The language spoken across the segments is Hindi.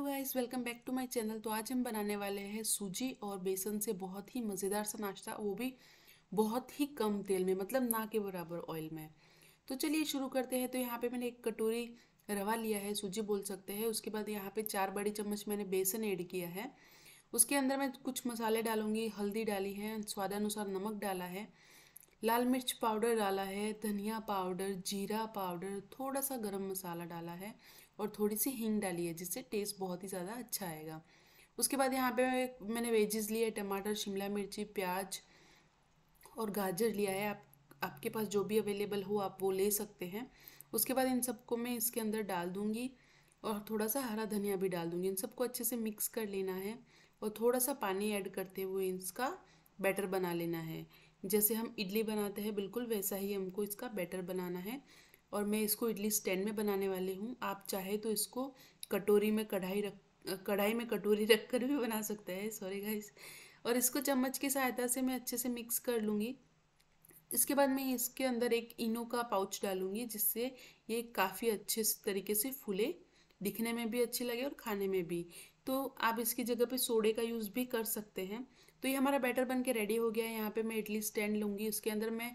hello guys welcome back to my channel तो आज हम बनाने वाले हैं सूजी और बेसन से बहुत ही मज़ेदार सा नाश्ता वो भी बहुत ही कम तेल में मतलब ना के बराबर ऑयल में तो चलिए शुरू करते हैं तो यहाँ पे मैंने एक कटोरी रवा लिया है सूजी बोल सकते हैं उसके बाद यहाँ पे चार बड़ी चम्मच मैंने बेसन ऐड किया है उसके अंदर मैं कुछ मसाले डालूंगी हल्दी डाली है स्वादानुसार नमक डाला है लाल मिर्च पाउडर डाला है धनिया पाउडर जीरा पाउडर थोड़ा सा गरम मसाला डाला है और थोड़ी सी हींग डाली है जिससे टेस्ट बहुत ही ज़्यादा अच्छा आएगा उसके बाद यहाँ पे मैंने वेजेस लिए टमाटर शिमला मिर्ची प्याज और गाजर लिया है आप आपके पास जो भी अवेलेबल हो आप वो ले सकते हैं उसके बाद इन सबको मैं इसके अंदर डाल दूँगी और थोड़ा सा हरा धनिया भी डाल दूँगी इन सबको अच्छे से मिक्स कर लेना है और थोड़ा सा पानी ऐड करते हुए इसका बैटर बना लेना है जैसे हम इडली बनाते हैं बिल्कुल वैसा ही हमको इसका बैटर बनाना है और मैं इसको इडली स्टैंड में बनाने वाली हूँ आप चाहे तो इसको कटोरी में कढ़ाई रख कढ़ाई में कटोरी रख कर भी बना सकते हैं सॉरी गाइस और इसको चम्मच की सहायता से मैं अच्छे से मिक्स कर लूँगी इसके बाद मैं इसके अंदर एक इनो का पाउच डालूँगी जिससे ये काफ़ी अच्छे तरीके से फूले दिखने में भी अच्छी लगे और खाने में भी तो आप इसकी जगह पे सोडे का यूज़ भी कर सकते हैं तो ये हमारा बैटर बन के रेडी हो गया है यहाँ पे मैं इडली स्टैंड लूँगी उसके अंदर मैं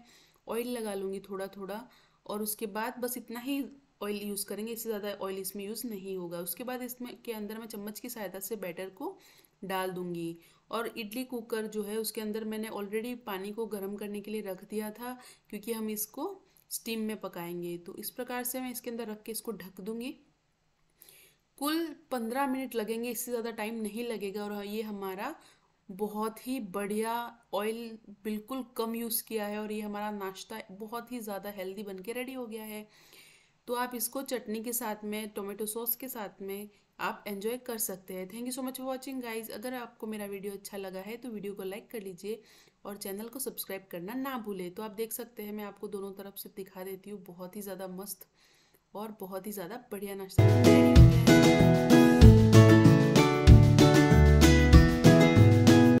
ऑयल लगा लूँगी थोड़ा थोड़ा और उसके बाद बस इतना ही ऑयल यूज़ करेंगे इससे ज़्यादा ऑयल इसमें यूज़ नहीं होगा उसके बाद इसमें के अंदर मैं चम्मच की सहायता से बैटर को डाल दूंगी और इडली कुकर जो है उसके अंदर मैंने ऑलरेडी पानी को गर्म करने के लिए रख दिया था क्योंकि हम इसको स्टीम में पकाएंगे तो इस प्रकार से मैं इसके अंदर रख के इसको ढक दूंगी कुल पंद्रह मिनट लगेंगे इससे ज़्यादा टाइम नहीं लगेगा और ये हमारा बहुत ही बढ़िया ऑयल बिल्कुल कम यूज़ किया है और ये हमारा नाश्ता बहुत ही ज़्यादा हेल्दी बन के रेडी हो गया है तो आप इसको चटनी के साथ में टोमेटो सॉस के साथ में आप एंजॉय कर सकते हैं thank you so much for watching guys अगर आपको मेरा वीडियो अच्छा लगा है तो वीडियो को लाइक कर लीजिए और चैनल को सब्सक्राइब करना ना भूलें तो आप देख सकते हैं मैं आपको दोनों तरफ से दिखा देती हूँ बहुत ही ज़्यादा मस्त और बहुत ही ज़्यादा बढ़िया नाश्ता